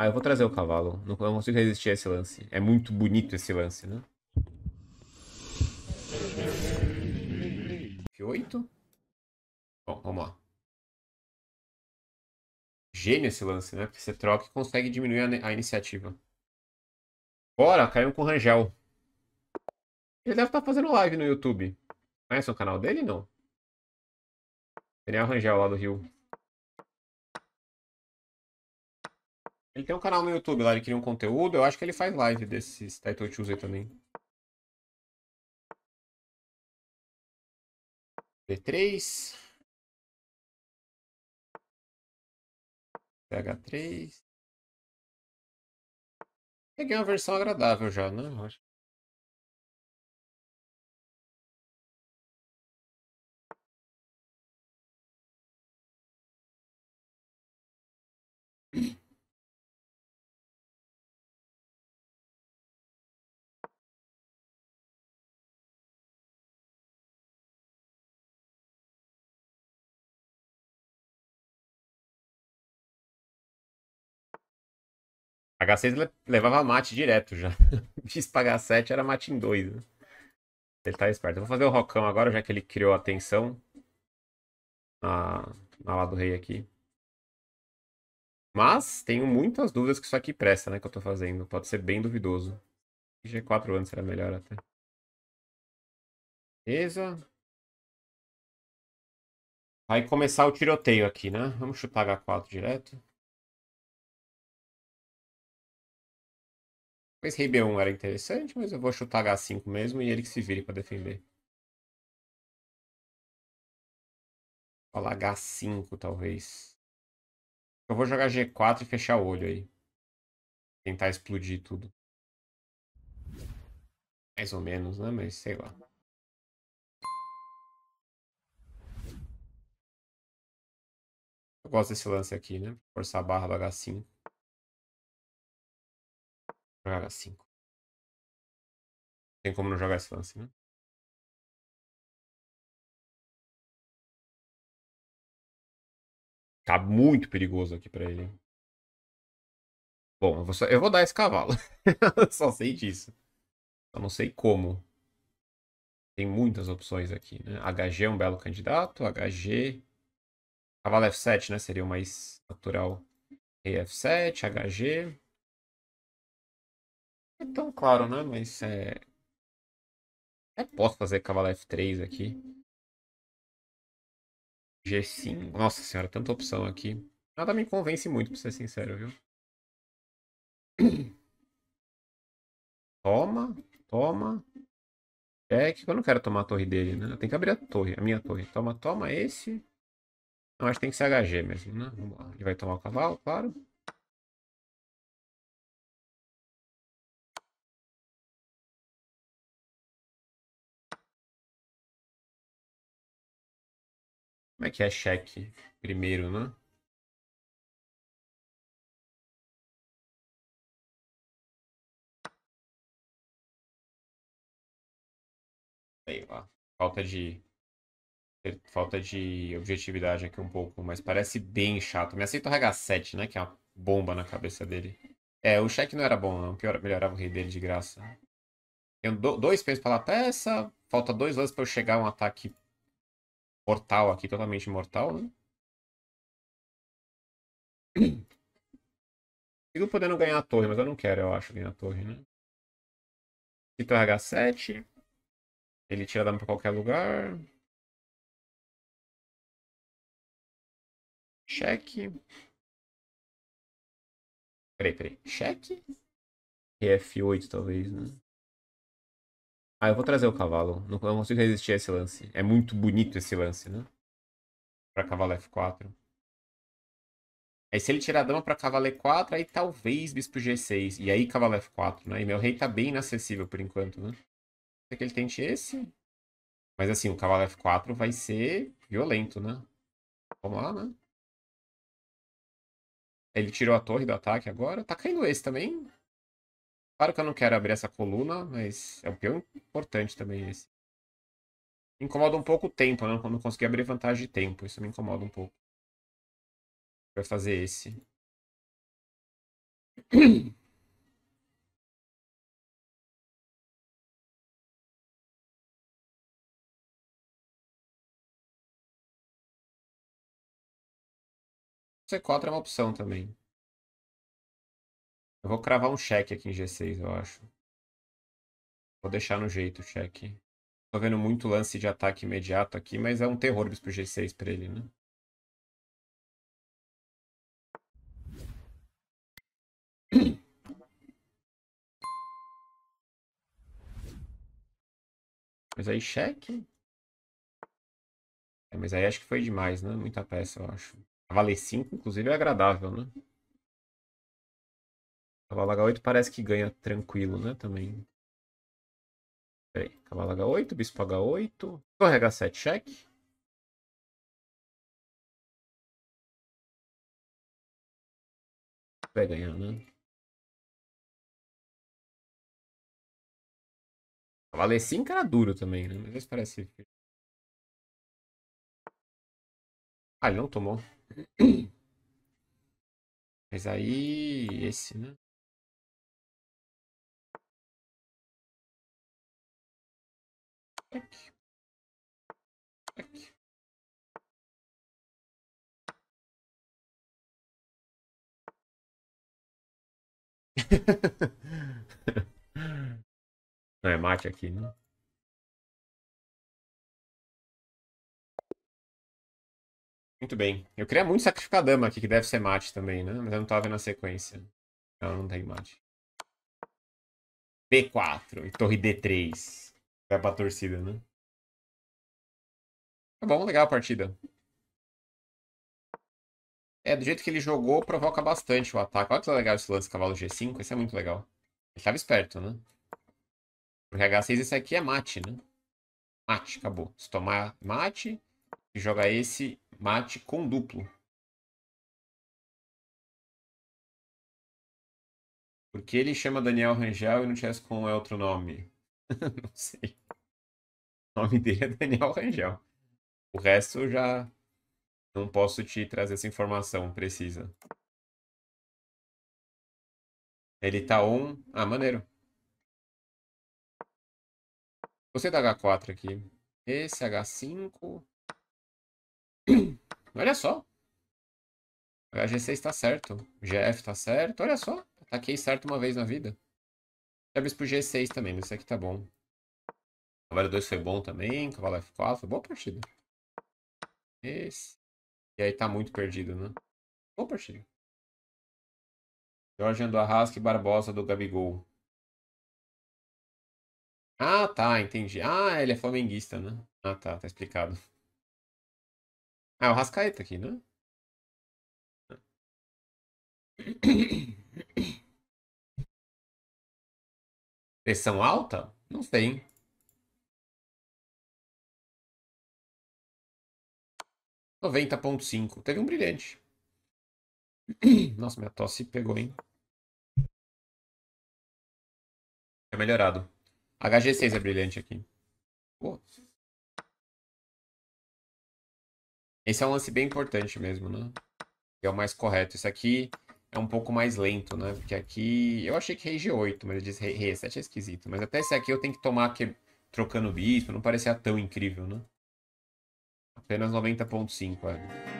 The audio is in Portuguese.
Ah, eu vou trazer o cavalo. Não consigo resistir a esse lance. É muito bonito esse lance, né? F8. Bom, vamos lá. Gênio esse lance, né? Porque você troca e consegue diminuir a, a iniciativa. Bora, caiu com o Rangel. Ele deve estar tá fazendo live no YouTube. Conhece o canal dele, não? Daniel Rangel, lá do Rio. Ele tem um canal no YouTube lá, ele cria um conteúdo. Eu acho que ele faz live desses Title Tuesday também. D3. PH3. Peguei uma versão agradável já, né? Eu acho. H6 levava mate direto já. Fiz h 7 era mate em 2. Né? Ele tá esperto. Eu vou fazer o Rocão agora, já que ele criou a tensão na, na lá do rei aqui. Mas tenho muitas dúvidas que isso aqui presta, né? Que eu tô fazendo. Pode ser bem duvidoso. G4 antes era melhor até. Beleza. Vai começar o tiroteio aqui, né? Vamos chutar H4 direto. Talvez rei B1 era interessante, mas eu vou chutar H5 mesmo e ele que se vire para defender. Falar H5, talvez. Eu vou jogar G4 e fechar o olho aí. Tentar explodir tudo. Mais ou menos, né? Mas sei lá. Eu gosto desse lance aqui, né? Forçar a barra do H5. Jogar 5 Tem como não jogar esse lance, né? Tá muito perigoso aqui pra ele. Bom, eu vou, só, eu vou dar esse cavalo. só sei disso. Só não sei como. Tem muitas opções aqui, né? HG é um belo candidato. HG. Cavalo F7, né? Seria o mais natural. Rei F7, HG é tão claro, né? Mas é. Eu posso fazer cavalo F3 aqui. G5. Nossa senhora, tanta opção aqui. Nada me convence muito, pra ser sincero, viu? Toma, toma. É que eu não quero tomar a torre dele, né? Tem que abrir a torre, a minha torre. Toma, toma esse. Não, acho que tem que ser HG mesmo, né? Vamos lá. Ele vai tomar o cavalo, claro. Como é que é cheque primeiro, né? Sei lá. Falta de. Falta de objetividade aqui um pouco, mas parece bem chato. Me aceita o H7, né? Que é uma bomba na cabeça dele. É, o cheque não era bom, não. Pior, melhorava o rei dele de graça. Tenho do, dois pesos pela peça. Falta dois lances para eu chegar a um ataque mortal aqui, totalmente mortal, né? Sigo podendo ganhar a torre, mas eu não quero, eu acho, ganhar a torre, né? Se h 7, ele tira dano pra qualquer lugar. Cheque. Peraí, peraí. Cheque? F8, talvez, né? Ah, eu vou trazer o cavalo. Não, não consigo resistir a esse lance. É muito bonito esse lance, né? Pra cavalo F4. Aí se ele tirar a dama pra cavalo E4, aí talvez bispo G6. E aí cavalo F4, né? E meu rei tá bem inacessível por enquanto, né? Não que ele tente esse. Mas assim, o cavalo F4 vai ser violento, né? Vamos lá, né? Ele tirou a torre do ataque agora. Tá caindo esse também. Claro que eu não quero abrir essa coluna, mas é um peão importante também esse. Me incomoda um pouco o tempo, né? Quando não consegui abrir vantagem de tempo. Isso me incomoda um pouco. Vai fazer esse. C4 é uma opção também. Eu vou cravar um cheque aqui em G6, eu acho. Vou deixar no jeito o cheque. Tô vendo muito lance de ataque imediato aqui, mas é um terror pro G6 pra ele, né? Mas aí cheque. É, mas aí acho que foi demais, né? Muita peça, eu acho. Valer 5, inclusive, é agradável, né? Cavalo H8 parece que ganha tranquilo, né? Também. Peraí. Cavalo H8, Bispo H8. Torre H7, cheque. Vai ganhar, né? Cavalo E5 era duro também, né? Mas parece. Ah, ele não tomou. Mas aí. Esse, né? Aqui. Aqui. Não é mate aqui, né? Muito bem. Eu queria muito sacrificar a dama aqui, que deve ser mate também, né? Mas eu não tava vendo a sequência. Ela não tem mate. B4 e torre D3. Vai pra torcida, né? Tá bom, legal a partida. É, do jeito que ele jogou, provoca bastante o ataque. Olha que legal esse lance cavalo G5, esse é muito legal. Ele tava esperto, né? Porque H6 esse aqui é mate, né? Mate, acabou. Se tomar mate, e jogar esse mate com duplo. Por que ele chama Daniel Rangel e não tivesse com é outro nome? não sei. O nome dele é Daniel Rangel. O resto eu já não posso te trazer essa informação precisa. Ele tá on. Ah, maneiro. Você da H4 aqui. Esse H5. Olha só. O HG6 tá certo. O GF tá certo. Olha só. Ataquei certo uma vez na vida. Talvez pro G6 também, mas esse aqui tá bom. Cavalo 2 foi bom também, cavalo F4, foi boa partida. Esse. E aí tá muito perdido, né? Boa partida. Jorge do Arrasca e Barbosa do Gabigol. Ah, tá, entendi. Ah, ele é flamenguista, né? Ah, tá, tá explicado. Ah, é o Rascaeta aqui, né? Pressão alta? Não tem. Noventa ponto cinco. Teve um brilhante. Nossa, minha tosse pegou, hein? É melhorado. HG6 é brilhante aqui. Pô. Esse é um lance bem importante mesmo, né? É o mais correto. Isso aqui é um pouco mais lento, né? Porque aqui eu achei que rei G8, mas ele disse rei, rei E7 é esquisito. Mas até esse aqui eu tenho que tomar que, é trocando bispo, não parecia tão incrível, né? Apenas 90.5, é.